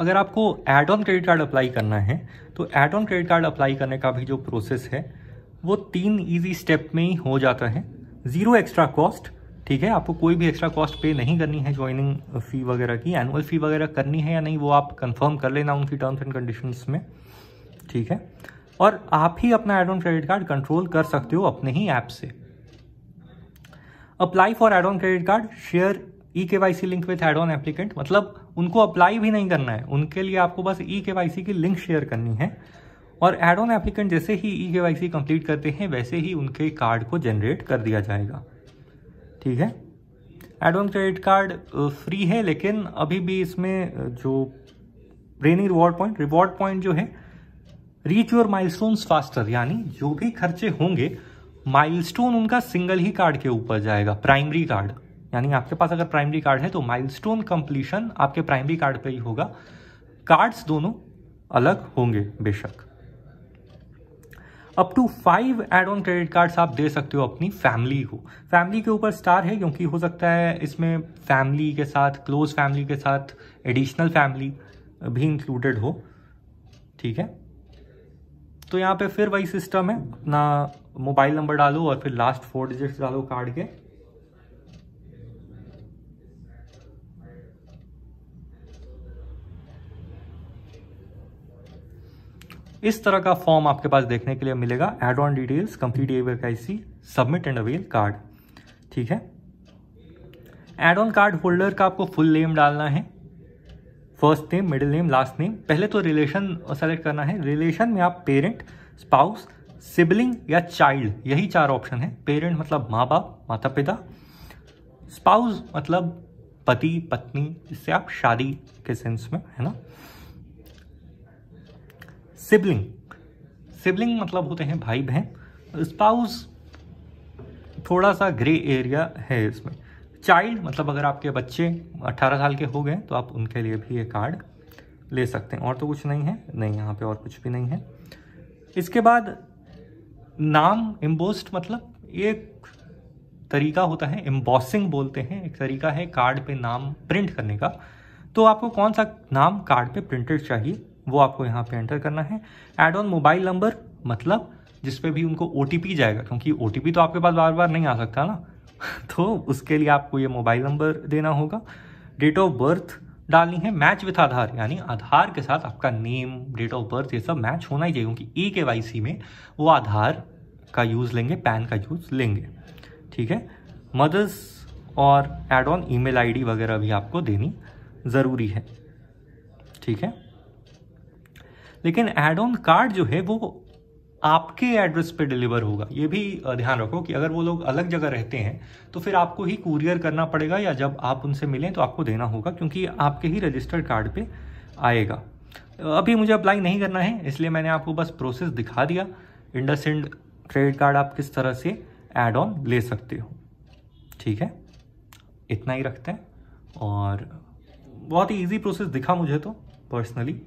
अगर आपको add on credit card apply करना है तो add on credit card apply करने का भी जो प्रोसेस है वो तीन इजी स्टेप में ही हो जाता है ज़ीरो एक्स्ट्रा कॉस्ट ठीक है आपको कोई भी एक्स्ट्रा कॉस्ट पे नहीं करनी है ज्वाइनिंग फ़ी वगैरह की एनुअल फ़ी वगैरह करनी है या नहीं वो आप कंफर्म कर लेना उनकी टर्म्स एंड कंडीशंस में ठीक है और आप ही अपना add on credit card control कर सकते हो अपने ही ऐप से apply for add on credit card share E K Y C link with add on applicant मतलब उनको अप्लाई भी नहीं करना है उनके लिए आपको बस ई के वाई सी की लिंक शेयर करनी है और एड ऑन एप्लीकेंट जैसे ही ई के वाई सी कंप्लीट करते हैं वैसे ही उनके कार्ड को जनरेट कर दिया जाएगा ठीक है add on credit card free है लेकिन अभी भी इसमें जो earning reward point reward point जो है रीच योर माइलस्टोन्स फास्टर यानी जो भी खर्चे होंगे माइलस्टोन उनका सिंगल ही कार्ड के ऊपर जाएगा प्राइमरी कार्ड यानी आपके पास अगर प्राइमरी कार्ड है तो माइलस्टोन कंप्लीशन आपके प्राइमरी कार्ड पे ही होगा कार्ड्स दोनों अलग होंगे बेशक up to five add on credit cards आप दे सकते हो अपनी फैमिली को फैमिली के ऊपर स्टार है क्योंकि हो सकता है इसमें फैमिली के साथ क्लोज फैमिली के साथ एडिशनल फैमिली भी इंक्लूडेड हो ठीक है तो यहाँ पे फिर वही सिस्टम है अपना मोबाइल नंबर डालो और फिर लास्ट फोर डिजिट्स डालो कार्ड के इस तरह का फॉर्म आपके पास देखने के लिए मिलेगा add on details complete ever submit and avail card ठीक है एड ऑन कार्ड होल्डर का आपको फुल नेम डालना है first name middle name last name पहले तो रिलेशन सेलेक्ट करना है रिलेशन में आप पेरेंट स्पाउस सिबलिंग या चाइल्ड यही चार ऑप्शन है पेरेंट मतलब माँ बाप माता पिता स्पाउस मतलब पति पत्नी इससे आप शादी के सेंस में है ना सिबलिंग सिबलिंग मतलब होते हैं भाई बहन स्पाउस थोड़ा सा ग्रे एरिया है इसमें चाइल्ड मतलब अगर आपके बच्चे 18 साल के हो गए तो आप उनके लिए भी ये कार्ड ले सकते हैं और तो कुछ नहीं है नहीं यहाँ पे और कुछ भी नहीं है इसके बाद नाम एम्बोस्ट मतलब एक तरीका होता है एम्बॉसिंग बोलते हैं एक तरीका है कार्ड पे नाम प्रिंट करने का तो आपको कौन सा नाम कार्ड पे प्रिंटेड चाहिए वो आपको यहाँ पे एंटर करना है एड ऑन मोबाइल नंबर मतलब जिसपे भी उनको ओ जाएगा क्योंकि ओ तो आपके पास बार बार नहीं आ सकता ना तो उसके लिए आपको ये मोबाइल नंबर देना होगा डेट ऑफ बर्थ डालनी है मैच विथ आधार यानी आधार के साथ आपका नेम डेट ऑफ बर्थ ये सब मैच होना ही चाहिए क्योंकि ई के वाई सी में वो आधार का यूज़ लेंगे पैन का यूज़ लेंगे ठीक है मदर्स और एड ऑन ईमेल आईडी वगैरह भी आपको देनी ज़रूरी है ठीक है लेकिन एड ऑन कार्ड जो है वो आपके एड्रेस पे डिलीवर होगा ये भी ध्यान रखो कि अगर वो लोग अलग जगह रहते हैं तो फिर आपको ही कुरियर करना पड़ेगा या जब आप उनसे मिलें तो आपको देना होगा क्योंकि आपके ही रजिस्टर्ड कार्ड पे आएगा अभी मुझे अप्लाई नहीं करना है इसलिए मैंने आपको बस प्रोसेस दिखा दिया इंड क्रेडिट कार्ड आप किस तरह से एड ऑन ले सकते हो ठीक है इतना ही रखते हैं और बहुत ही ईजी प्रोसेस दिखा मुझे तो पर्सनली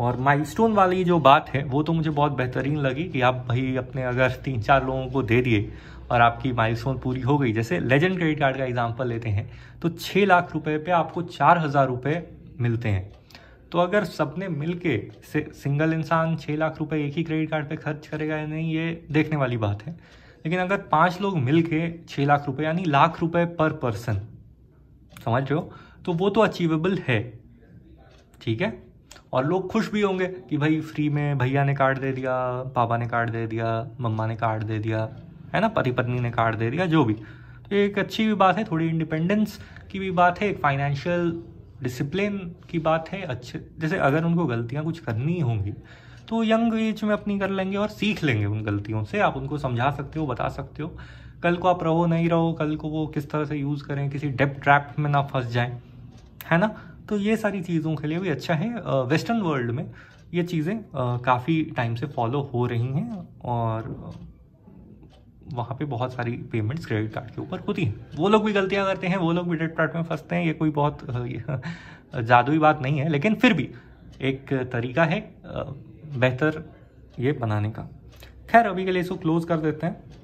और माइलस्टोन वाली जो बात है वो तो मुझे बहुत बेहतरीन लगी कि आप भाई अपने अगर तीन चार लोगों को दे दिए और आपकी माइलस्टोन पूरी हो गई जैसे लेजेंड क्रेडिट कार्ड का एग्जांपल लेते हैं तो छः लाख रुपए पे आपको चार हज़ार रुपये मिलते हैं तो अगर सबने मिल के सिंगल इंसान छः लाख रुपये एक ही क्रेडिट कार्ड पर खर्च करेगा या नहीं ये देखने वाली बात है लेकिन अगर पाँच लोग मिल के छः लाख रुपये यानी लाख रुपये पर पर्सन समझ रहे हो तो वो तो अचीवेबल है ठीक है और लोग खुश भी होंगे कि भाई फ्री में भैया ने कार्ड दे दिया पापा ने कार्ड दे दिया मम्मा ने कार्ड दे दिया है ना पति पत्नी ने कार्ड दे दिया जो भी तो एक अच्छी भी बात है थोड़ी इंडिपेंडेंस की भी बात है एक फाइनेंशियल डिसिप्लिन की बात है अच्छे जैसे अगर उनको गलतियाँ कुछ करनी होंगी तो यंग एज में अपनी कर लेंगे और सीख लेंगे उन गलतियों से आप उनको समझा सकते हो बता सकते हो कल को आप रहो नहीं रहो कल को वो किस तरह से यूज़ करें किसी डेप ट्रैप में ना फंस जाएं है ना तो ये सारी चीज़ों के लिए भी अच्छा है वेस्टर्न वर्ल्ड में ये चीज़ें काफ़ी टाइम से फॉलो हो रही हैं और वहाँ पे बहुत सारी पेमेंट्स क्रेडिट कार्ड के ऊपर होती हैं वो लोग भी गलतियाँ करते हैं वो लोग भी डेट कार्ड में फंसते हैं ये कोई बहुत जादुई बात नहीं है लेकिन फिर भी एक तरीका है बेहतर ये बनाने का खैर अभी के लिए इसको क्लोज़ कर देते हैं